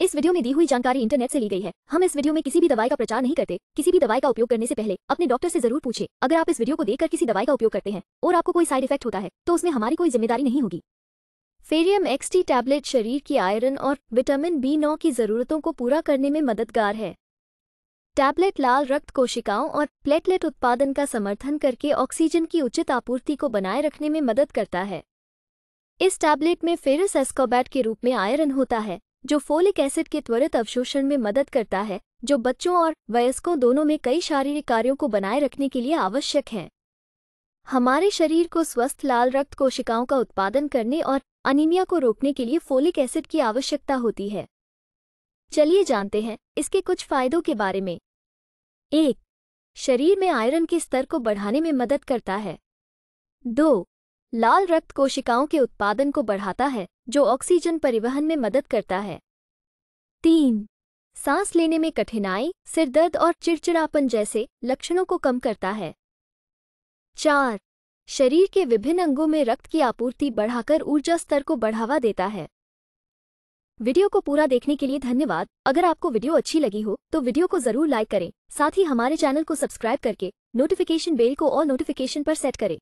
इस वीडियो में दी हुई जानकारी इंटरनेट से ली गई है हम इस वीडियो में किसी भी दवाई का प्रचार नहीं करते किसी भी दवाई का उपयोग करने से पहले अपने डॉक्टर से जरूर पूछे अगर आप इस वीडियो को देखकर किसी दवाई का उपयोग करते हैं और आपको कोई साइड इफेक्ट होता है तो उसमें हमारी कोई जिम्मेदारी नहीं होगी फेरियम एक्सटी टैबलेट शरीर की आयरन और विटामिन बी नौ की जरूरतों को पूरा करने में मददगार है टैबलेट लाल रक्त कोशिकाओं और प्लेटलेट उत्पादन का समर्थन करके ऑक्सीजन की उचित आपूर्ति को बनाए रखने में मदद करता है इस टैबलेट में फेरस एस्कोबैट के रूप में आयरन होता है जो फोलिक एसिड के त्वरित अवशोषण में मदद करता है जो बच्चों और वयस्कों दोनों में कई शारीरिक कार्यों को बनाए रखने के लिए आवश्यक हैं हमारे शरीर को स्वस्थ लाल रक्त कोशिकाओं का उत्पादन करने और अनीमिया को रोकने के लिए फोलिक एसिड की आवश्यकता होती है चलिए जानते हैं इसके कुछ फायदों के बारे में एक शरीर में आयरन के स्तर को बढ़ाने में मदद करता है दो लाल रक्त कोशिकाओं के उत्पादन को बढ़ाता है जो ऑक्सीजन परिवहन में मदद करता है तीन सांस लेने में कठिनाई सिरदर्द और चिड़चिड़ापन जैसे लक्षणों को कम करता है चार शरीर के विभिन्न अंगों में रक्त की आपूर्ति बढ़ाकर ऊर्जा स्तर को बढ़ावा देता है वीडियो को पूरा देखने के लिए धन्यवाद अगर आपको वीडियो अच्छी लगी हो तो वीडियो को जरूर लाइक करें साथ ही हमारे चैनल को सब्सक्राइब करके नोटिफिकेशन बेल को और नोटिफिकेशन पर सेट करें